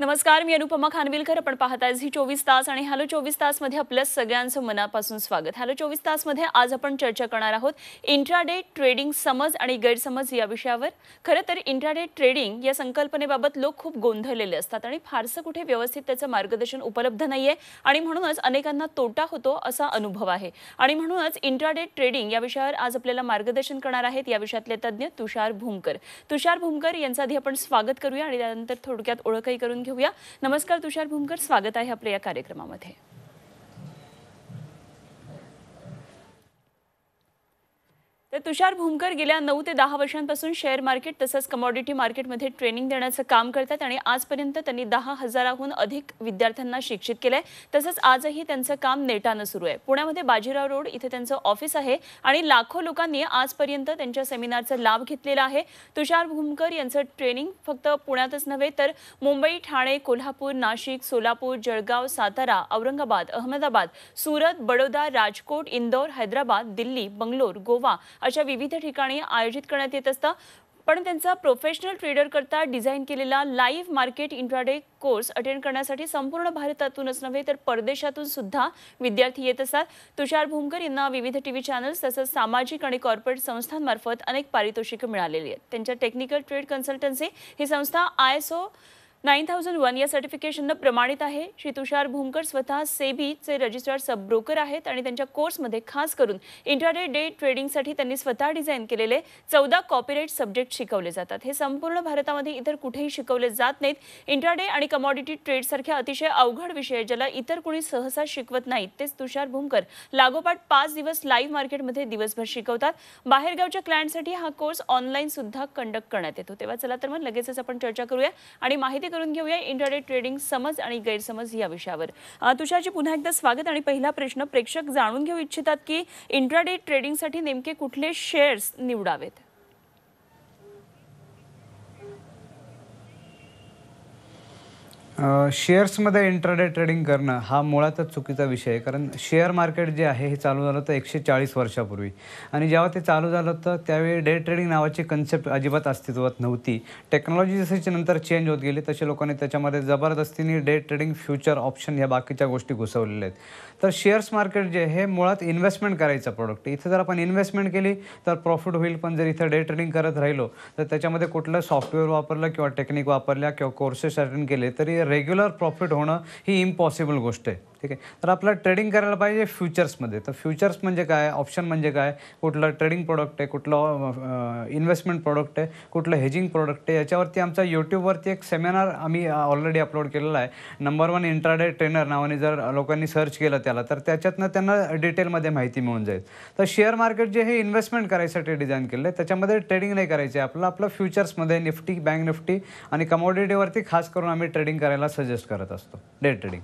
नमस्कार मी अनुपमा खानविलकर आपण पाहत आहे झी चोवीस तास आणि हॅलो चोवीस तासमध्ये आपल्या सगळ्यांचं मनापासून स्वागत हॅलो चोवीस तासमध्ये आज आपण चर्चा करणार आहोत इंट्राडे ट्रेडिंग समज आणि गैरसमज या विषयावर खरं तर इंट्राडे ट्रेडिंग या संकल्पनेबाबत लोक खूप गोंधळलेले असतात आणि फारसं कुठे व्यवस्थित त्याचं मार्गदर्शन उपलब्ध नाहीये आणि म्हणूनच अनेकांना तोटा होतो असा अनुभव आहे आणि म्हणूनच इंट्राडे ट्रेडिंग या विषयावर आज आपल्याला मार्गदर्शन करणार आहेत या विषयातले तज्ज्ञ तुषार भूमकर तुषार भूमकर यांचं आधी आपण स्वागत करूया आणि त्यानंतर थोडक्यात ओळखही करून घेऊया नमस्कार तुषार भूमकर स्वागत आहे आपल्या या कार्यक्रमामध्ये तुषार भूमकर गेल्या नऊ ते दहा वर्षांपासून शेअर मार्केट तसंच कमॉडिटी मार्केटमध्ये ट्रेनिंग देण्याचं काम करतात आणि आजपर्यंत त्यांनी दहा हजाराहून अधिक विद्यार्थ्यांना शिक्षित केलंय तसंच आजही त्यांचं काम नेटानं सुरू आहे पुण्यामध्ये बाजीराव रोड इथे त्यांचं ऑफिस आहे आणि लाखो लोकांनी आजपर्यंत त्यांच्या सेमिनारचा लाभ घेतलेला आहे तुषार भूमकर यांचं ट्रेनिंग फक्त पुण्यातच नव्हे तर मुंबई ठाणे कोल्हापूर नाशिक सोलापूर जळगाव सातारा औरंगाबाद अहमदाबाद सुरत बडोदा राजकोट इंदौर हैदराबाद दिल्ली बंगलोर गोवा अशा विविध ठिकाणी आयोजित करण्यात येत असतं पण त्यांचा प्रोफेशनल करता डिझाईन केलेला live market intraday course attend करण्यासाठी संपूर्ण भारतातूनच नव्हे तर परदेशातून सुद्धा विद्यार्थी येत असतात तुषार भूमकर यांना विविध टी व्ही चॅनल्स तसंच सामाजिक आणि कॉर्पोरेट संस्थांमार्फत अनेक पारितोषिकं मिळालेली आहेत त्यांच्या टेक्निकल ट्रेड कन्सल्टन्सी ही संस्था I S O nine thousand one या प्रमाणित आहे श्री तुषार भूमकर स्वतः सेबी चे रजिस्टर्ड सब ब्रोकर आहेत आणि त्यांच्या कोर्समध्ये खास करून इंट्राडे डे ट्रेडिंगसाठी त्यांनी स्वतः डिझाईन केलेले चौदा कॉपीराईट सब्जेक्ट शिकवले जातात हे संपूर्ण भारतामध्ये इतर कुठेही शिकवले जात नाहीत इंटरडे आणि कमॉडिटी ट्रेडसारख्या अतिशय अवघड विषय ज्याला इतर कोणी सहसा शिकवत नाहीत तेच तुषार भूमकर लागोपाठ पाच दिवस लाईव्ह मार्केटमध्ये दिवसभर शिकवतात बाहेरगावच्या क्लायंटसाठी हा कोर्स ऑनलाईन सुद्धा कंडक्ट करण्यात येतो तेव्हा चला तर मग लगेचच आपण चर्चा करूया आणि माहिती माहिती करून घेऊया इंटरनेट ट्रेडिंग समज आणि गैरसमज या विषयावर तुषारजी पुन्हा एकदा स्वागत आणि पहिला प्रश्न प्रेक्षक जाणून घेऊ इच्छितात की इंट्राडे ट्रेडिंगसाठी नेमके कुठले शेअर्स निवडावेत शेअर्समध्ये इंट्राडे ट्रेडिंग करणं हा मुळातच चुकीचा विषय आहे कारण शेअर मार्केट जे आहे हे चालू झालं होतं एकशे चाळीस वर्षापूर्वी आणि जेव्हा ते चालू झालं होतं त्यावेळी डे ट्रेडिंग नावाची कन्सेप्ट अजिबात अस्तित्वात नव्हती टेक्नॉलॉजी जशी नंतर चेंज होत गेली तसे लोकांनी त्याच्यामध्ये जबरदस्तीने डे ट्रेडिंग फ्युचर ऑप्शन ह्या बाकीच्या गोष्टी घुसवलेल्या आहेत तर शेअर्स मार्केट जे हे मुळात इन्व्हेस्टमेंट करायचं प्रोडक्ट इथं जर आपण इन्व्हेस्टमेंट केली तर प्रॉफिट होईल पण जर इथं डे ट्रेडिंग करत राहिलो तर त्याच्यामध्ये कुठलं सॉफ्टवेअर वापरलं किंवा टेक्निक वापरल्या किंवा कोर्सेस अटेंड केले तरी रेग्युलर प्रॉफिट होणं ही इम्पॉसिबल गोष्ट आहे ठीक आहे तर आपलं ट्रेडिंग करायला पाहिजे फ्युचर्समध्ये तर फ्युचर्स म्हणजे काय ऑप्शन म्हणजे काय कुठलं ट्रेडिंग प्रोडक्ट आहे कुठलं इन्व्हेस्टमेंट प्रोडक्ट आहे कुठलं हेजिंग प्रोडक्ट आहे याच्यावरती आमचा यूट्यूबवरती एक सेमिनार आम्ही ऑलरेडी अपलोड केलेला आहे नंबर वन इंट्राडे ट्रेनर नावाने जर लोकांनी सर्च केलं त्याला तर त्याच्यातनं त्यांना डिटेलमध्ये माहिती मिळून जाईल तर शेअर मार्केट जे हे इन्व्हेस्टमेंट करायसाठी डिझाईन केलं आहे त्याच्यामध्ये ट्रेडिंग नाही करायचे आपलं आपलं फ्युचर्समध्ये निफ्टी बँक निफ्टी आणि कमोडिटीवरती खास करून आम्ही ट्रेडिंग करायला सजेस्ट करत असतो डे ट्रेडिंग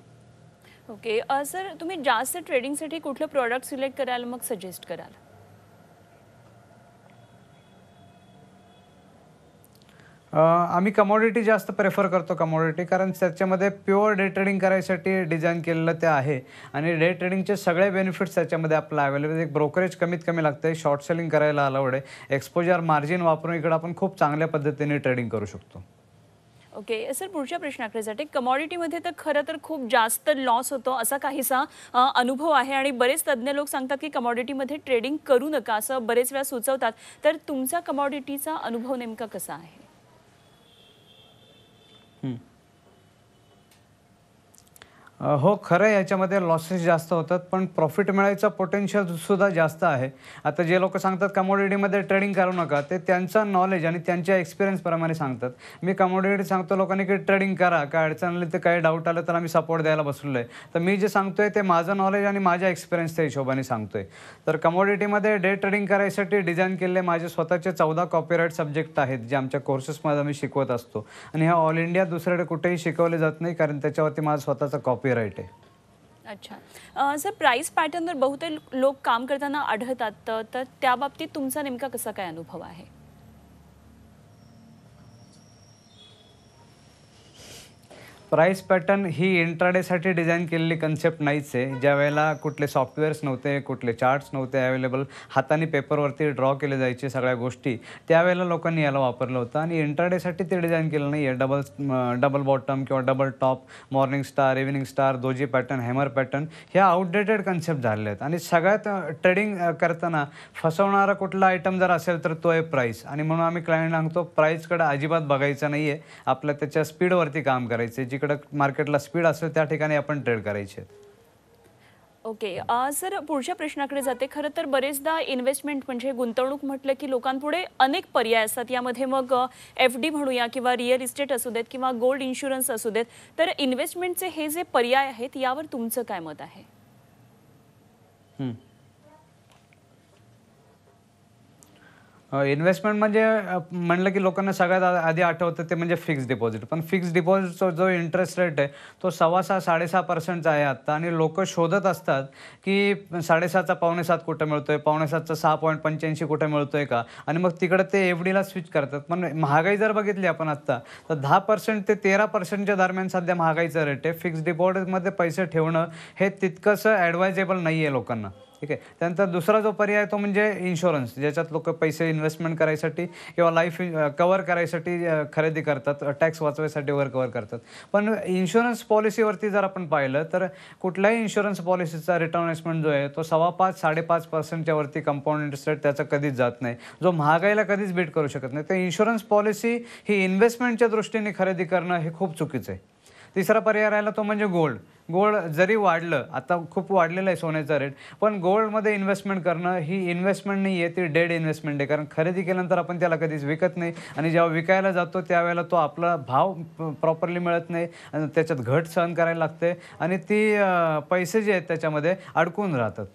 ओके सर तुम्ही जास्त ट्रेडिंगसाठी कुठलं प्रॉडक्ट सिलेक्ट कराल मग सजेस्ट कराल आम्ही कमोडिटी जास्त प्रेफर करतो कमोडिटी कारण त्याच्यामध्ये प्युअर डे ट्रेडिंग करायसाठी डिझाईन केलेलं ते आहे आणि डे ट्रेडिंगचे सगळे बेनिफिट्स त्याच्यामध्ये आपल्याला अवेलेबल एक ब्रोकरेज कमीत कमी लागतं आहे शॉर्ट सेलिंग करायला अलावड आहे एक्सपोजर मार्जिन वापरून इकडं आपण खूप चांगल्या पद्धतीने ट्रेडिंग करू शकतो ओके सर पुढच्या प्रश्नाकडे कमोडिटी कमॉडिटीमध्ये तर खरं तर खूप जास्त लॉस होतो असा काहीसा अनुभव आहे आणि बरेच तज्ज्ञ लोक सांगतात की कमॉडिटीमध्ये ट्रेडिंग करू नका असं बरेच वेळा सुचवतात तर तुमचा कमॉडिटीचा अनुभव नेमका कसा आहे हो खरं याच्यामध्ये लॉसेस जास्त होतात पण प्रॉफिट मिळायचा पोटेन्शियल सुद्धा जास्त आहे आता जे लोक सांगतात कमोडिटीमध्ये ट्रेडिंग करू नका ते त्यांचं नॉलेज आणि त्यांच्या एक्सपिरियन्सप्रमाणे सांगतात मी कमोडिटी सांगतो लोकांनी की ट्रेडिंग करा काय अडचण आली तर काही डाऊट आलं तर आम्ही सपोर्ट द्यायला बसलो आहे तर मी जे सांगतो ते माझं नॉलेज आणि माझ्या त्या हिशोबाने सांगतो आहे तर कमोडिटीमध्ये डे ट्रेडिंग करायसाठी डिझाईन केलेले माझे स्वतःचे चौदा कॉपीराईट सब्जेक्ट आहेत जे आमच्या कोर्सेसमध्ये आम्ही शिकवत असतो आणि ह्या ऑल इंडिया दुसऱ्याकडे कुठेही शिकवले जात नाही कारण त्याच्यावरती माझा स्वतःचा कॉपी आहे अच्छा सर प्राईस पॅटर्नवर बहुतेक लोक काम करताना आढळतात तर त्या बाबतीत तुमचा नेमका कसा काय अनुभव आहे प्राईस पॅटर्न ही इंट्राडेसाठी डिझाईन केलेली कन्सेप्ट नाहीच आहे ज्या वेळेला कुठले सॉफ्टवेअर्स नव्हते कुठले चार्ट्स नव्हते अवेलेबल हाताने पेपरवरती ड्रॉ केले जायचे सगळ्या गोष्टी त्यावेळेला लोकांनी याला वापरलं होतं आणि इंट्राडेसाठी ते डिझाईन केलं नाही आहे डबल डबल बॉटम किंवा double top morning star evening star doji pattern hammer pattern ह्या आउटडेटेड कन्सेप्ट झाले आहेत आणि सगळ्यात ट्रेडिंग करताना फसवणारा कुठला आयटम जर असेल तर तो आहे प्राईस आणि म्हणून आम्ही क्लायंट सांगतो प्राईसकडे अजिबात बघायचं नाही आहे आपल्या त्याच्या स्पीडवरती काम करायचं जिकडे जिकडं मार्केटला स्पीड असेल त्या ठिकाणी आपण ट्रेड करायचे ओके सर पुढच्या प्रश्नाकडे जाते खरं तर बरेचदा इन्व्हेस्टमेंट म्हणजे गुंतवणूक म्हटलं की लोकांपुढे अनेक पर्याय असतात यामध्ये मग एफ डी म्हणूया किंवा रिअल इस्टेट असू देत किंवा गोल्ड इन्शुरन्स असू देत तर इन्व्हेस्टमेंटचे हे जे पर्याय आहेत यावर तुमचं काय मत आहे इन्व्हेस्टमेंट म्हणजे म्हणलं की लोकांना सगळ्यात आधी आठवतं ते म्हणजे फिक्स्ड डिपॉझिट पण फिक्स्ड डिपॉझिटचा जो इंटरेस्ट रेट आहे तो सव्वा सहा साडेसहा पर्सेंटचा आहे आत्ता आणि लोक शोधत असतात की साडेसहाचा सात कुठं मिळतो आहे सातचा सहा पॉईंट पंच्याऐंशी कुठं मिळतो आहे का आणि मग तिकडे ते एफ डीला स्विच करतात पण महागाई जर बघितली आपण आत्ता तर दहा पर्सेंट ते तेरा पर्सेंटच्या दरम्यान सध्या महागाईचा रेट आहे फिक्स डिपॉझिटमध्ये पैसे ठेवणं हे तितकंसं ॲडवायजेबल नाही आहे लोकांना ठीक आहे त्यानंतर दुसरा जो पर्याय तो म्हणजे इन्शुरन्स ज्याच्यात लोक पैसे इन्व्हेस्टमेंट करायसाठी किंवा लाईफ कवर करायसाठी खरेदी करतात टॅक्स वाचवायसाठी वर कवर करतात पण इन्शुरन्स पॉलिसीवरती जर आपण पाहिलं तर कुठल्याही इन्शुरन्स पॉलिसीचा रिटर्न इन्व्हेस्टमेंट जो आहे तो सव्वा पाच साडेपाच पर्सेंटच्या वरती कंपाऊंड इंटरेस्ट रेट त्याचा कधीच जात नाही जो महागाईला कधीच बीट करू शकत नाही तर इन्शुरन्स पॉलिसी ही इन्व्हेस्टमेंटच्या दृष्टीने खरेदी करणं हे खूप चुकीचं आहे तिसरा पर्याय राहिला तो म्हणजे गोल्ड गोल्ड जरी वाढलं आता खूप वाढलेलं आहे सोन्याचा रेट पण गोल्डमध्ये इन्व्हेस्टमेंट करणं ही इन्व्हेस्टमेंट नाही आहे ती डेड इन्व्हेस्टमेंट आहे कारण खरेदी केल्यानंतर आपण त्याला कधीच विकत नाही आणि जेव्हा विकायला जातो त्यावेळेला तो आपला भाव प्रॉपरली मिळत नाही त्याच्यात घट सहन करायला लागते आणि ती पैसे जे आहेत त्याच्यामध्ये अडकून राहतात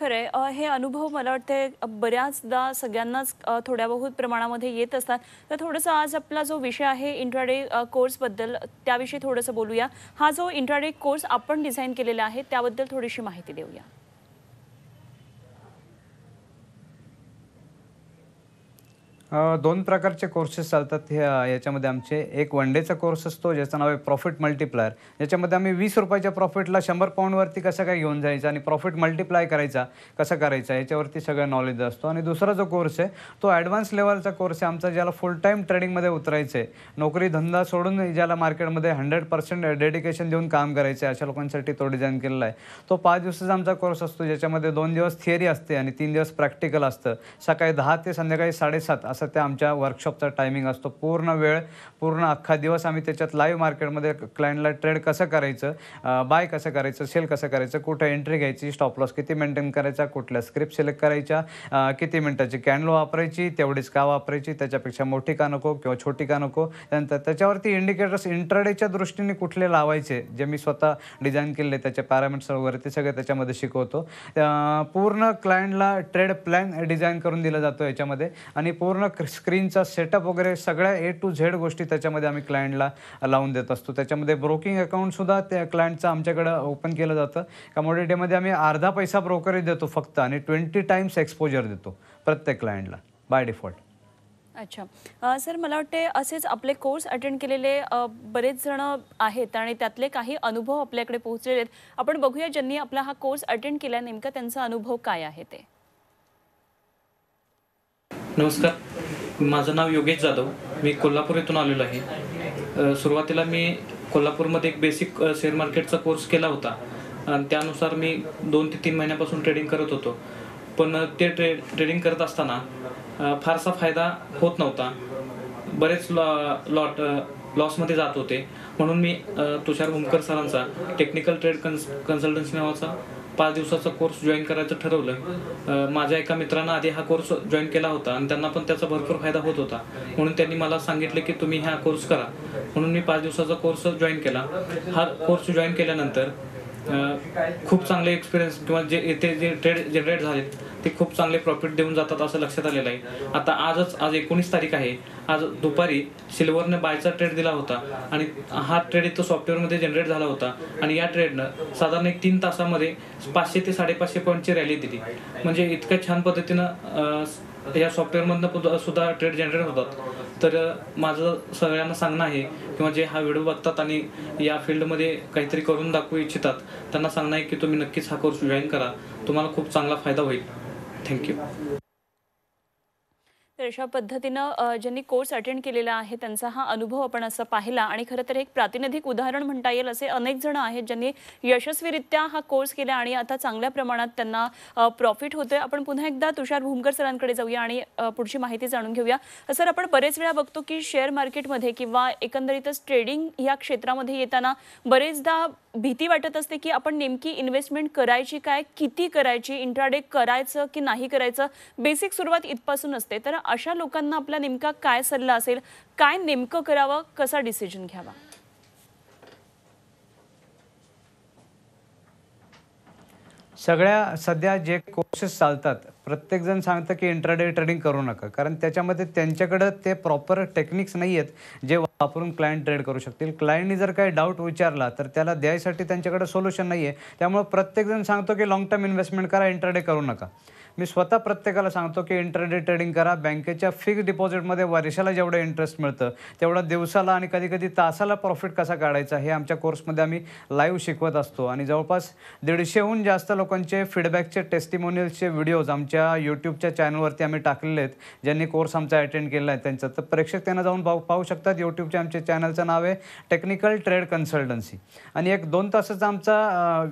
खरंय हे अनुभव मला वाटते बऱ्याचदा सगळ्यांनाच थोड्या बहुत प्रमाणामध्ये येत असतात तर थोडंसं आज आपला जो विषय आहे इंट्राडे कोर्सबद्दल त्याविषयी थोडंसं बोलूया हा जो इंट्राडे कोर्स आपण डिझाईन केलेला आहे त्याबद्दल थोडीशी माहिती देऊया दोन प्रकारचे कोर्सेस चालतात हे याच्यामध्ये आमचे एक वन डेचा कोर्स असतो ज्याचं नाव आहे प्रॉफिट मल्टिप्लायर ज्याच्यामध्ये आम्ही वीस रुपयाच्या प्रॉफिटला शंभर पाऊंडवरती कसं काय घेऊन जायचं आणि प्रॉफिट मल्टिप्लाय करायचा कसा करायचा याच्यावरती सगळं नॉलेज असतो आणि दुसरा जो कोर्स आहे तो ॲडव्हान्स लेवलचा कोर्स आहे आमचा ज्याला फुल टाईम ट्रेडिंगमध्ये उतरायचं आहे नोकरी धंदा सोडून ज्याला मार्केटमध्ये हंड्रेड पर्सेंट डेडिकेशन देऊन काम करायचं आहे अशा लोकांसाठी तो डिझाईन केलेला आहे तो पाच दिवसाचा आमचा कोर्स असतो ज्याच्यामध्ये दोन दिवस थिअरी असते आणि तीन दिवस प्रॅक्टिकल असतं सकाळी दहा ते संध्याकाळी साडेसात असं त्या आमच्या वर्कशॉपचा टायमिंग असतो पूर्ण वेळ पूर्ण अख्खा दिवस आम्ही त्याच्यात लाईव्ह मार्केटमध्ये क्लायंटला ट्रेड कसं करायचं बाय कसं करायचं सेल कसं करायचं कुठं एंट्री घ्यायची स्टॉप लॉस किती मेंटेन करायचा कुठल्या स्क्रिप्ट सिलेक्ट करायच्या किती मिनटाची कॅन्डल वापरायची तेवढीच का वापरायची त्याच्यापेक्षा मोठी का नको किंवा छोटी का नको त्यानंतर त्याच्यावरती इंडिकेटर्स इंटरडेच्या दृष्टीने कुठले लावायचे जे मी स्वतः डिझाईन केले त्याचे पॅरामीटर्स वगैरे ते सगळे त्याच्यामध्ये शिकवतो पूर्ण क्लायंटला ट्रेड प्लॅन डिझाईन करून दिला जातो याच्यामध्ये आणि पूर्ण स्क्रीनचा सेटअप वगैरे सगळ्या ए टू झेड गोष्टी त्याच्यामध्ये आम्ही क्लायंटला लावून देत असतो त्याच्यामध्ये ब्रोकिंग अकाउंटसुद्धा त्या क्लायंटचं आमच्याकडं ओपन केलं जातं कमोडिटीमध्ये आम्ही अर्धा पैसा ब्रोकरेज देतो फक्त आणि ट्वेंटी टाईम्स एक्सपोजर देतो प्रत्येक क्लायंटला बाय डिफॉल्ट अच्छा सर मला वाटते असेच आपले कोर्स अटेंड केलेले बरेच जण आहेत आणि त्यातले काही अनुभव आपल्याकडे पोहोचलेले आहेत आपण बघूया ज्यांनी आपला हा कोर्स अटेंड केला नेमका त्यांचा अनुभव काय आहे ते नमस्कार माझं नाव योगेश जाधव मी कोल्हापूर येथून आलेलो आहे सुरुवातीला मी कोल्हापूरमध्ये एक बेसिक शेअर मार्केटचा कोर्स केला होता आणि त्यानुसार मी दोन ते तीन महिन्यापासून ट्रेडिंग करत होतो पण ते ट्रे ट्रेडिंग करत असताना फारसा फायदा होत नव्हता बरेच लॉ लॉट लॉसमध्ये जात होते म्हणून मी तुषार भुमकर सरांचा टेक्निकल ट्रेड कन्स कन्सल्टन्सी नावाचा पाच दिवसाचा कोर्स जॉईन करायचं ठरवलं माझ्या एका मित्रांना आधी हा कोर्स जॉईन केला होता आणि त्यांना पण त्याचा भरपूर फायदा होत होता म्हणून त्यांनी मला सांगितलं की तुम्ही हा कोर्स करा म्हणून मी पाच दिवसाचा कोर्स जॉईन केला हा कोर्स जॉईन केल्यानंतर खूप चांगले एक्सपिरियन्स किंवा जे येथे जे ट्रेड जनरेट झालेत ते खूप चांगले प्रॉफिट देऊन जातात असं लक्षात आलेलं आहे आता आजच आज एकोणीस तारीख आहे आज दुपारी सिल्वरने बायचा ट्रेड दिला होता आणि हा ट्रेड इथं सॉफ्टवेअरमध्ये जनरेट झाला होता आणि या ट्रेडनं साधारण एक तीन तासामध्ये पाचशे ते साडेपाचशे पॉईंटची रॅली दिली म्हणजे इतक्या छान पद्धतीनं या सॉफ्टवेअरमधनं सुद्धा ट्रेड जनरेट होतात तर माझं सगळ्यांना सांगणं आहे किंवा जे हा व्हिडिओ बघतात आणि या फील्डमध्ये काहीतरी करून दाखवू इच्छितात त्यांना सांगणं आहे की तुम्ही नक्कीच हा कोर्स जॉईन करा तुम्हाला खूप चांगला फायदा होईल थँक्यू तर अशा पद्धतीनं ज्यांनी कोर्स अटेंड केलेला आहे त्यांचा हा अनुभव आपण असं पाहिला आणि खरं तर एक प्रातिनिधिक उदाहरण म्हणता येईल असे अनेक जण आहेत ज्यांनी यशस्वीरित्या हा कोर्स केला आणि आता चांगल्या प्रमाणात त्यांना प्रॉफिट होतोय आपण पुन्हा एकदा तुषार भूमकर सरांकडे जाऊया आणि पुढची माहिती जाणून घेऊया सर आपण बरेच वेळा बघतो की शेअर मार्केटमध्ये किंवा एकंदरीतच ट्रेडिंग या क्षेत्रामध्ये येताना बरेचदा भीती वाटत असते की आपण नेमकी इन्व्हेस्टमेंट करायची काय किती करायची इंट्राडे करायचं की नाही करायचं बेसिक सुरुवात इथपासून असते तर अशा लोकांना आपला नेमका काय सल्ला असेल काय नेमकं करावं कसा डिसिजन घ्यावा सगळ्या सध्या जे कोर्सेस चालतात प्रत्येकजण सांगतं की इंट्राडे ट्रेडिंग करू नका कारण त्याच्यामध्ये त्यांच्याकडं ते प्रॉपर टेक्निक्स नाही आहेत जे वापरून क्लायंट ट्रेड करू शकतील क्लायंटनी जर काही डाऊट विचारला तर त्याला द्यायसाठी त्यांच्याकडे सोल्युशन नाही आहे त्यामुळे प्रत्येकजण सांगतो की लॉंग टर्म इन्व्हेस्टमेंट करा इंट्राडे करू नका मी स्वतः प्रत्येकाला सांगतो की इंटरडे ट्रेडिंग करा बँकेच्या फिक्स डिपॉझिटमध्ये वर्षाला जेवढं इंटरेस्ट मिळतं तेवढा दिवसाला आणि कधी कधी तासाला प्रॉफिट कसा काढायचा हे आमच्या कोर्समध्ये आम्ही लाईव्ह शिकवत असतो आणि जवळपास दीडशेहून जास्त लोकांचे फीडबॅकचे टेस्टिमोनियल्सचे व्हिडिओज आमच्या यूट्यूबच्या चॅनलवरती आम्ही टाकलेले आहेत ज्यांनी कोर्स आमचा अटेंड केला आहे त्यांचा तर प्रेक्षक त्यांना जाऊन पाहू पाहू शकतात यूट्यूबच्या आमच्या चॅनलचं नाव आहे टेक्निकल ट्रेड कन्सल्टन्सी आणि एक दोन तासाचा आमचा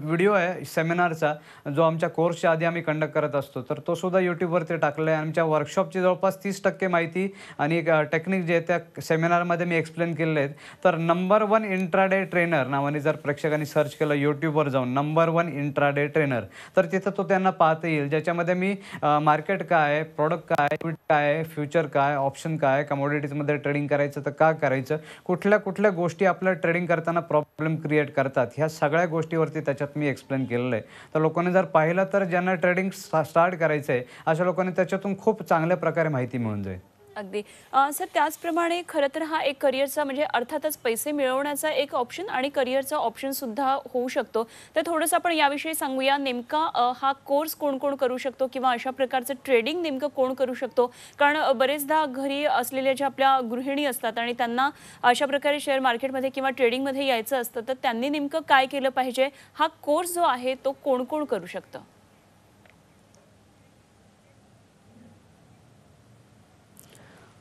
व्हिडिओ आहे सेमिनारचा जो आमच्या कोर्सच्या आधी आम्ही कंडक्ट करत असतो तर तर तो सुद्धा युट्यूबवरती टाकला आहे आमच्या वर्कशॉपची जवळपास तीस टक्के माहिती आणि एक टेक्निक जे त्या सेमिनारमध्ये मी एक्सप्लेन केले आहेत तर नंबर वन इंट्राडे ट्रेनर नावाने जर प्रेक्षकांनी सर्च केलं युट्यूबवर जाऊन नंबर वन इंट्राडे ट्रेनर तर तिथं तो त्यांना पाहता येईल ज्याच्यामध्ये मी मार्केट काय प्रॉडक्ट काय काय फ्युचर काय ऑप्शन काय कमोडिटीजमध्ये ट्रेडिंग करायचं तर का करायचं कुठल्या कुठल्या गोष्टी आपल्या ट्रेडिंग करताना प्रॉब्लेम क्रिएट करतात ह्या सगळ्या गोष्टीवरती त्याच्यात मी एक्सप्लेन केलेलं आहे तर लोकांनी जर पाहिलं तर ज्यांना ट्रेडिंग स्टार्ट करायचं आहे अशा लोकांनी त्याच्यातून खूप चांगल्या प्रकारे माहिती मिळून जाईल अगदी सर त्याचप्रमाणे खरं तर हा एक करिअरचा म्हणजे अर्थातच पैसे मिळवण्याचा एक ऑप्शन आणि करिअरचा ऑप्शन सुद्धा होऊ शकतो तर थोडंसं आपण याविषयी सांगूया नेमका हा कोर्स कोण कोण करू शकतो किंवा अशा प्रकारचं ट्रेडिंग नेमकं कोण करू शकतो कारण बरेचदा घरी असलेल्या ज्या आपल्या गृहिणी असतात आणि त्यांना अशा प्रकारे शेअर मार्केटमध्ये किंवा ट्रेडिंगमध्ये यायचं असतं तर त्यांनी नेमकं काय केलं पाहिजे हा कोर्स जो आहे तो कोण कोण करू शकतं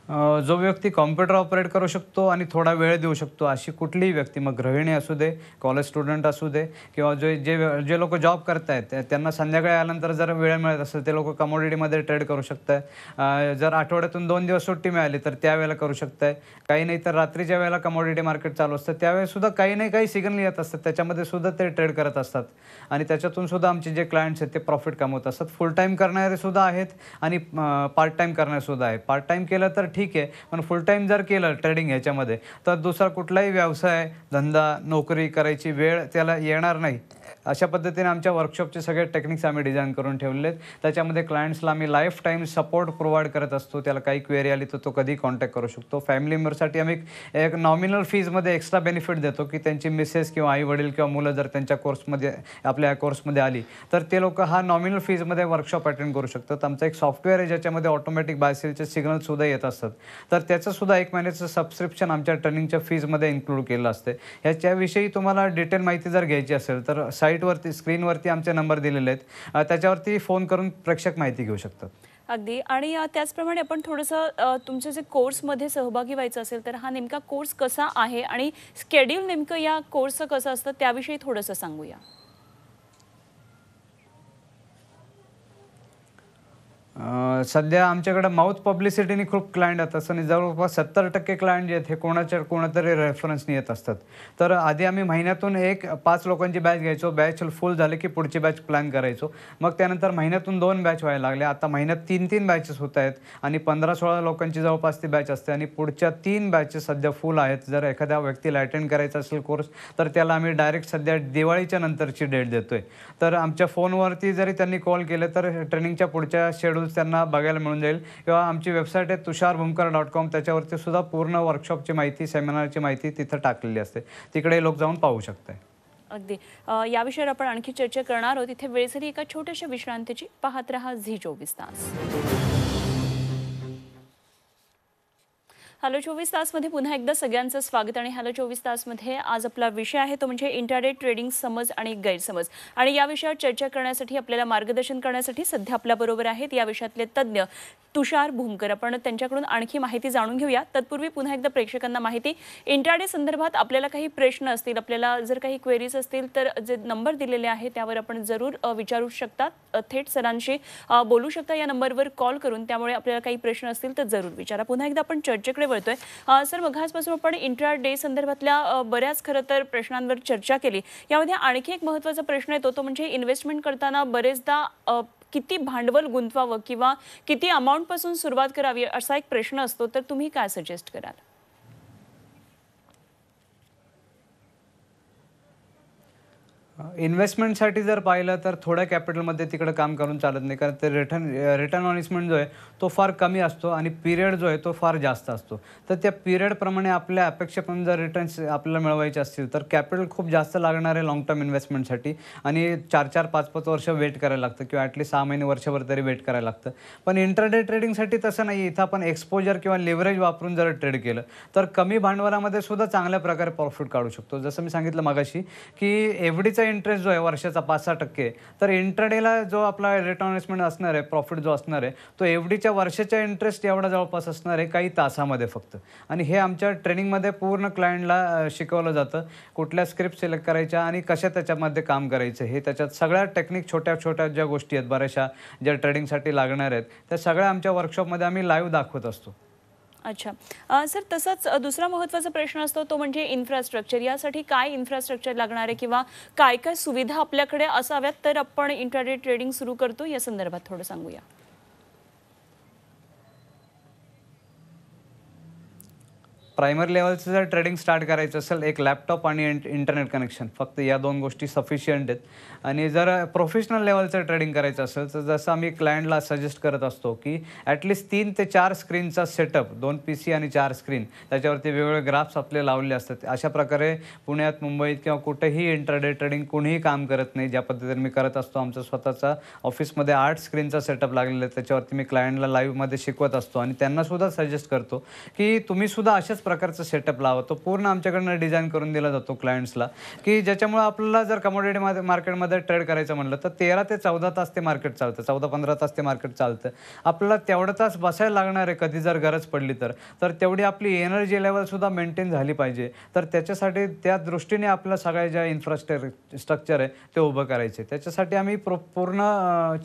जो व्यक्ती कॉम्प्युटर ऑपरेट करू शकतो आणि थोडा वेळ देऊ शकतो अशी कुठलीही व्यक्ती मग गृहिणी असू दे कॉलेज स्टुडंट असू दे किंवा जे जे जे लोक जॉब आहेत त्यांना संध्याकाळी आल्यानंतर जर वेळ मिळत असेल ते लोक कमोडिटीमध्ये ट्रेड करू शकतात जर आठवड्यातून दोन दिवस सुट्टी मिळाली तर त्यावेळेला करू आहे काही नाही तर रात्रीच्या वेळेला कमोडिटी मार्केट चालू असतं त्यावेळेसुद्धा काही नाही काही सिग्नल येत असतात त्याच्यामध्ये सुद्धा ते ट्रेड करत असतात आणि त्याच्यातून सुद्धा आमचे जे क्लायंट्स आहेत ते प्रॉफिट कमवत असतात फुल टाईम करणारे सुद्धा आहेत आणि पार्ट टाईम करणारे सुद्धा आहे पार्ट टाईम केलं तर ठीक आहे पण फुल टाईम जर केलं ट्रेडिंग ह्याच्यामध्ये तर दुसरा कुठलाही व्यवसाय धंदा नोकरी करायची वेळ त्याला येणार नाही अशा पद्धतीने आमच्या वर्कशॉपचे सगळे टेक्निक्स आम्ही डिझाईन करून ठेवले आहेत त्याच्यामध्ये क्लायंट्सला आम्ही लाईफ टाईम सपोर्ट प्रोव्हाइड करत असतो त्याला काही क्वेरी आली तर तो कधी कॉन्टॅक्ट करू शकतो फॅमिली मेंबरसाठी आम्ही एक नॉमिनल फीजमध्ये एक्स्ट्रा बेनिफिट देतो की त्यांची मिसेस किंवा आई वडील किंवा मुलं जर त्यांच्या कोर्समध्ये आपल्या कोर्समध्ये आली तर ते लोक हा नॉमिनल फीजमध्ये वर्कशॉप अटेंड करू शकतात आमचं एक सॉफ्टवेअर आहे ज्याच्यामध्ये ऑटोमॅटिक बायसेलचे सिग्नलसुद्धा येत असतात तर त्याचंसुद्धा एक महिन्याचं सबस्क्रिप्शन आमच्या ट्रेनिंगच्या फीजमध्ये इन्क्लूड केलं असते ह्याच्याविषयी तुम्हाला डिटेल माहिती जर घ्यायची असेल तर साईटवरती स्क्रीनवरती आमचे नंबर दिलेले आहेत त्याच्यावरती फोन करून प्रेक्षक माहिती घेऊ शकतात अगदी आणि त्याचप्रमाणे आपण थोडंसं तुमच्या जे कोर्समध्ये सहभागी व्हायचं असेल तर हा नेमका कोर्स कसा आहे आणि स्केड्यूल नेमकं या कोर्सचं कसं असतं त्याविषयी थोडंसं सांगूया सध्या आमच्याकडे माउथ पब्लिसिटीने खूप क्लायंट येतात आणि जवळपास सत्तर टक्के क्लायंट जे आहेत हे कोणाच्या कोणातरी रेफरन्सने येत असतात तर आधी आम्ही महिन्यातून एक पाच लोकांची बॅच घ्यायचो बॅच फुल झाले की पुढची बॅच प्लॅन करायचो मग त्यानंतर महिन्यातून दोन बॅच व्हायला लागले आता महिन्यात तीन तीन बॅचेस होत आहेत आणि पंधरा सोळा लोकांची जवळपास ती बॅच असते आणि पुढच्या तीन बॅचेस सध्या फुल आहेत जर एखाद्या व्यक्तीला अटेंड करायचा असेल कोर्स तर त्याला आम्ही डायरेक्ट सध्या दिवाळीच्या नंतरची डेट देतोय तर आमच्या फोनवरती जरी त्यांनी कॉल केले तर ट्रेनिंगच्या पुढच्या शेड्यूल त्यांना बघायला मिळून जाईल किंवा आमची वेबसाईट आहे तुषार भूमकर डॉट कॉम त्याच्यावरती सुद्धा पूर्ण वर्कशॉपची माहिती सेमिनारची माहिती तिथं टाकलेली असते तिकडे लोक जाऊन पाहू शकते अगदी याविषयी आपण आणखी चर्चा करणार आहोत तिथे वेळेसरी एका छोट्याशा विश्रांतीची पाहत रहा झी चोवीस तास हॅलो चोवीस तासमध्ये पुन्हा एकदा सगळ्यांचं स्वागत आणि हॅलो चोवीस तासमध्ये आज आपला विषय आहे तो म्हणजे इंटरडे ट्रेडिंग समज आणि गैरसमज आणि या विषयावर चर्चा करण्यासाठी आपल्याला मार्गदर्शन करण्यासाठी सध्या आपल्याबरोबर आहेत या विषयातले तज्ज्ञ तुषार भूमकर आपण त्यांच्याकडून आणखी माहिती जाणून घेऊया तत्पूर्वी पुन्हा एकदा प्रेक्षकांना माहिती इंट्राडे संदर्भात आपल्याला काही प्रश्न असतील आपल्याला जर काही क्वेरीज असतील तर जे नंबर दिलेले आहे त्यावर आपण जरूर विचारू शकता थेट सरांशी बोलू शकता या नंबरवर कॉल करून त्यामुळे आपल्याला काही प्रश्न असतील तर जरूर विचारा पुन्हा एकदा आपण चर्चेकडे वळतोय सर आजपासून आपण इंट्रा डे संदर्भातल्या बऱ्याच खरं तर प्रश्नांवर चर्चा केली यामध्ये आणखी एक महत्त्वाचा प्रश्न येतो तो म्हणजे इन्व्हेस्टमेंट करताना बरेचदा किती भांडवल गुंतवावं किंवा किती अमाऊंटपासून सुरुवात करावी असा एक प्रश्न असतो तर तुम्ही काय सजेस्ट कराल इन्व्हेस्टमेंटसाठी जर पाहिलं तर थोड्या कॅपिटलमध्ये तिकडं काम करून चालत नाही कारण ते रिटर्न रिटर्न ऑन जो आहे तो फार कमी असतो आणि पिरियड जो आहे तो फार जास्त असतो तर त्या पिरियडप्रमाणे आपल्या अपेक्षेपण जर रिटर्न्स आपल्याला मिळवायचे असतील तर कॅपिटल खूप जास्त लागणार आहे लाँग टर्म इन्व्हेस्टमेंटसाठी आणि चार चार पाच पाच वर्ष वेट करायला लागतं किंवा ॲटलीस्ट सहा महिने वर्षभर तरी वेट करायला लागतं पण इंटरडे ट्रेडिंगसाठी तसं नाही इथं आपण एक्सपोजर किंवा लिव्हरेज वापरून जर ट्रेड केलं तर कमी भांडवलामध्ये सुद्धा चांगल्या प्रकारे प्रॉफिट काढू शकतो जसं मी सांगितलं मागाशी की एवढीचा इंटरेस्ट जो आहे वर्षाचा पाच सहा टक्के तर इंटरडेला जो आपला रिटर्न असणार आहे प्रॉफिट जो असणार आहे तो एवढीच्या वर्षाच्या इंटरेस्ट एवढा जवळपास असणार आहे काही तासामध्ये फक्त आणि हे आमच्या ट्रेनिंगमध्ये पूर्ण क्लायंटला शिकवलं जातं कुठल्या स्क्रिप्ट सिलेक्ट करायच्या आणि कशा त्याच्यामध्ये काम करायचं हे त्याच्यात सगळ्या टेक्निक छोट्या छोट्या ज्या गोष्टी आहेत बऱ्याचशा ज्या ट्रेडिंगसाठी लागणार आहेत त्या सगळ्या आमच्या वर्कशॉपमध्ये आम्ही लाईव्ह दाखवत असतो अच्छा सर तसंच दुसरा महत्त्वाचा प्रश्न असतो तो म्हणजे इन्फ्रास्ट्रक्चर यासाठी काय इन्फ्रास्ट्रक्चर लागणार आहे किंवा काय काय सुविधा आपल्याकडे असाव्यात तर आपण इंटरनेट ट्रेडिंग सुरू करतो या संदर्भात थोडं सांगूया प्रायमरी लेवलचं जर ट्रेडिंग स्टार्ट करायचं असेल एक लॅपटॉप आणि इंटरनेट कनेक्शन फक्त या दोन गोष्टी सफिशियंट आहेत आणि जर प्रोफेशनल लेवलचं ट्रेडिंग करायचं असेल तर जसं आम्ही क्लायंटला सजेस्ट करत असतो की ॲटलिस्ट तीन ते चार स्क्रीनचा सेटअप दोन पी सी आणि चार स्क्रीन त्याच्यावरती वेगवेगळे ग्राफ्स आपले लावले असतात अशा प्रकारे पुण्यात मुंबईत किंवा कुठेही इंटरडे ट्रेडिंग कुणीही काम करत नाही ज्या पद्धतीने मी करत असतो आमचा स्वतःचा ऑफिसमध्ये आठ स्क्रीनचा सेटअप लागलेला आहे त्याच्यावरती मी क्लायंटला लाईव्हमध्ये शिकवत असतो आणि त्यांनासुद्धा सजेस्ट करतो की तुम्हीसुद्धा अशाच प्रकारचं सेटअप लावतो पूर्ण आमच्याकडनं डिझाईन करून दिला जातो क्लायंट्सला की ज्याच्यामुळे आपल्याला जर कमोडिटी मार्केटमध्ये ट्रेड करायचं म्हणलं तर तेरा ते चौदा तास ते मार्केट चालतं चौदा पंधरा तास ते मार्केट चालतं आपल्याला तेवढा तास बसायला लागणार आहे कधी जर गरज पडली तर तर तेवढी आपली एनर्जी लेवलसुद्धा मेंटेन झाली पाहिजे तर त्याच्यासाठी त्या दृष्टीने आपल्या सगळ्या ज्या इन्फ्रास्ट्रक्चर स्ट्रक्चर आहे ते उभं करायचे त्याच्यासाठी आम्ही प्रो पूर्ण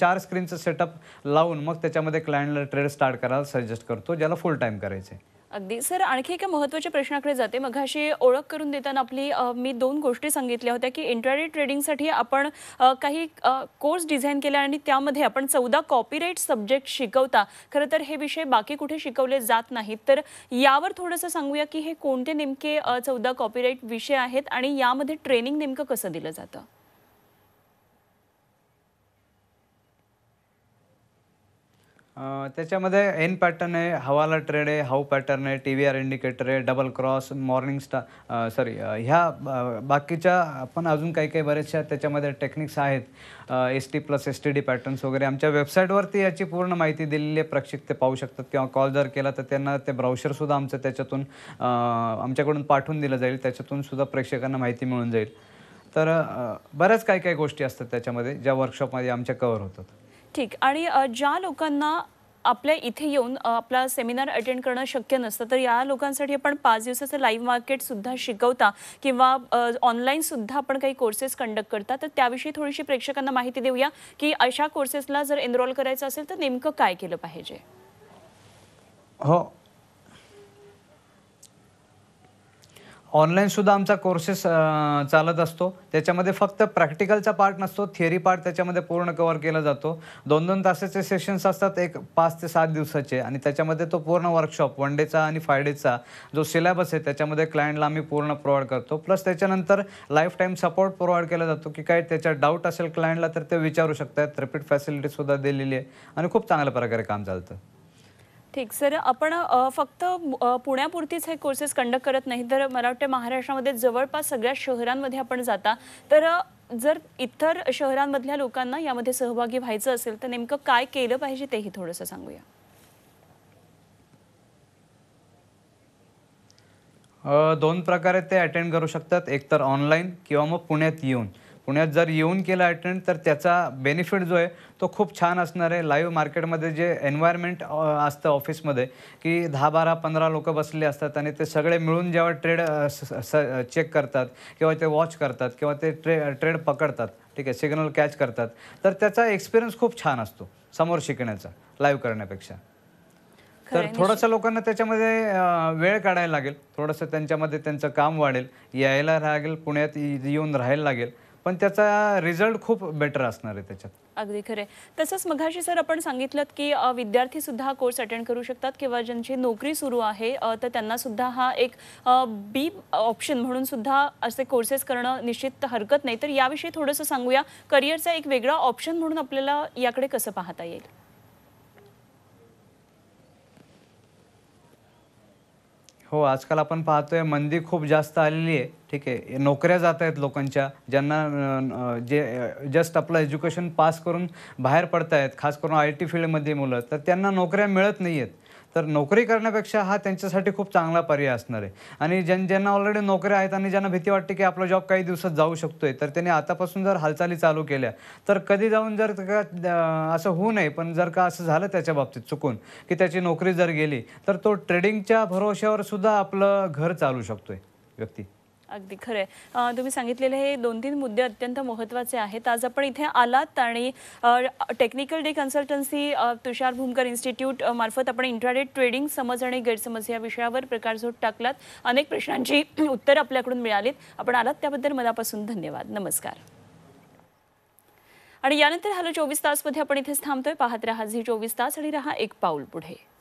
चार स्क्रीनचं सेटअप लावून मग त्याच्यामध्ये क्लायंटला ट्रेड स्टार्ट करायला सजेस्ट करतो ज्याला फुल टाईम करायचे अगदी सर आणखी एका महत्त्वाच्या प्रश्नाकडे जाते मग अशी ओळख करून देताना आपली मी दोन गोष्टी सांगितल्या होत्या की इंट्राडे ट्रेडिंगसाठी आपण काही कोर्स डिझाईन केला आणि त्यामध्ये आपण चौदा कॉपीराईट सब्जेक्ट शिकवता खरं तर हे विषय बाकी कुठे शिकवले जात नाहीत तर यावर थोडंसं सांगूया की हे कोणते नेमके चौदा कॉपीराईट विषय आहेत आणि यामध्ये ट्रेनिंग नेमकं कसं दिलं जातं त्याच्यामध्ये एन पॅटर्न आहे हवाला ट्रेड आहे हाऊ पॅटर्न आहे टी व्ही आर इंडिकेटर आहे double cross morning star sorry ह्या बाकीच्या पण अजून काही काही बऱ्याचशा त्याच्यामध्ये टेक्निक्स आहेत S T plus S T D patterns वगैरे आमच्या वेबसाईटवरती याची पूर्ण माहिती दिलेली आहे प्रेक्षक ते पाहू शकतात किंवा कॉल जर केला तर त्यांना ते ब्राऊशरसुद्धा आमचं त्याच्यातून आमच्याकडून पाठवून दिलं जाईल त्याच्यातून सुद्धा प्रेक्षकांना माहिती मिळून जाईल तर बऱ्याच काही काही गोष्टी असतात त्याच्यामध्ये ज्या वर्कशॉपमध्ये आमच्या कवर होतात ठीक आणि ज्या लोकांना आपल्या इथे येऊन आपला सेमिनार अटेंड करणं शक्य नसतं तर या लोकांसाठी आपण पाच दिवसाचं लाईव्ह मार्केट सुद्धा शिकवता किंवा ऑनलाईन सुद्धा आपण काही कोर्सेस कंडक्ट करता तर त्याविषयी थोडीशी प्रेक्षकांना माहिती देऊया की अशा कोर्सेसला जर एनरोल करायचं असेल तर नेमकं काय केलं पाहिजे हो ऑनलाईनसुद्धा आमचा कोर्सेस चालत असतो त्याच्यामध्ये फक्त प्रॅक्टिकलचा पार्ट नसतो थिअरी पार्ट त्याच्यामध्ये पूर्ण कवर केला जातो दोन दोन तासाचे सेशन्स असतात एक पाच ते सात दिवसाचे आणि त्याच्यामध्ये तो पूर्ण वर्कशॉप वन डेचा आणि फाय डेचा जो सिलेबस आहे त्याच्यामध्ये क्लायंटला आम्ही पूर्ण प्रोव्हाइड करतो प्लस त्याच्यानंतर लाईफ टाईम सपोर्ट प्रोव्हाइड केला जातो की काय त्याच्या डाऊट असेल क्लायंटला तर ते विचारू शकतात रिपीट फॅसिलिटीसुद्धा दिलेली आहे आणि खूप चांगल्या प्रकारे काम चालतं ठीक सर आपण फक्त पुण्यापुरतीच हे कोर्सेस कंडक्ट करत नाही तर मला वाटतं महाराष्ट्रामध्ये जवळपास सगळ्या शहरांमध्ये आपण जाता तर जर इतर शहरांमधल्या लोकांना यामध्ये सहभागी व्हायचं असेल तर नेमकं काय केलं पाहिजे तेही थोडंसं सांगूया दोन प्रकारे ते अटेंड करू शकतात एकतर ऑनलाईन किंवा मग पुण्यात येऊन पुण्यात जर येऊन केला अटेंड तर त्याचा बेनिफिट जो आहे तो खूप छान असणार आहे लाईव्ह मार्केटमध्ये जे एन्व्हायरमेंट असतं ऑफिसमध्ये की दहा बारा पंधरा लोक बसले असतात आणि ते सगळे मिळून जेव्हा ट्रेड चेक करतात किंवा ते वॉच करतात किंवा ते ट्रे ट्रेड पकडतात ठीक आहे सिग्नल कॅच करतात तर त्याचा एक्सपिरियन्स खूप छान असतो समोर शिकण्याचा लाईव्ह करण्यापेक्षा तर थोडंसं लोकांना त्याच्यामध्ये वेळ काढायला लागेल थोडंसं त्यांच्यामध्ये त्यांचं काम वाढेल यायला लागेल पुण्यात येऊन राहायला लागेल पण त्याचा रिझल्ट खूप बेटर असणार आहे त्याच्यात अगदी खरे तसंच मघाशी सर आपण सांगितलं की विद्यार्थी सुद्धा कोर्स अटेंड करू शकतात किंवा ज्यांची नोकरी सुरू आहे तर त्यांना सुद्धा हा एक बी ऑप्शन म्हणून सुद्धा असे कोर्सेस करणं निश्चित हरकत नाही तर याविषयी थोडंसं सांगूया करिअरचा एक वेगळा ऑप्शन म्हणून आपल्याला याकडे कसं पाहता येईल हो आजकाल आपण पाहतोय मंदी खूप जास्त आलेली आहे ठीक आहे नोकऱ्या जात आहेत लोकांच्या ज्यांना जे जस्ट आपलं एज्युकेशन पास करून बाहेर पडतायत खास करून आय टी फील्डमध्ये मुलं तर त्यांना नोकऱ्या मिळत नाही आहेत तर नोकरी करण्यापेक्षा हा त्यांच्यासाठी खूप चांगला पर्याय असणार आहे आणि ज्यां ज्यांना ऑलरेडी नोकऱ्या आहेत आणि ज्यांना भीती वाटते की आपला जॉब काही दिवसात जाऊ शकतो आहे तर त्यांनी आतापासून जर हालचाली चालू केल्या तर कधी जाऊन जर का असं होऊ नये पण जर का असं झालं त्याच्या बाबतीत चुकून की त्याची नोकरी जर गेली तर तो ट्रेडिंगच्या भरोश्यावर सुद्धा आपलं घर चालू शकतो व्यक्ती अगदी आहे तुम्ही सांगितलेले हे दोन तीन मुद्दे अत्यंत महत्त्वाचे आहेत आज आपण इथे आलात आणि technical day consultancy Tushar Bhumkar institute मार्फत आपण इंट्राडे ट्रेडिंग समज आणि गैरसमज या विषयावर प्रकारझोड टाकलात अनेक प्रश्नांची उत्तरं आपल्याकडून मिळालीत आपण आलात त्याबद्दल मनापासून धन्यवाद नमस्कार आणि यानंतर हॅलो चोवीस तासमध्ये आपण इथेच थांबतोय पाहत राहा झी चोवीस तास आणि रहा एक पाऊल पुढे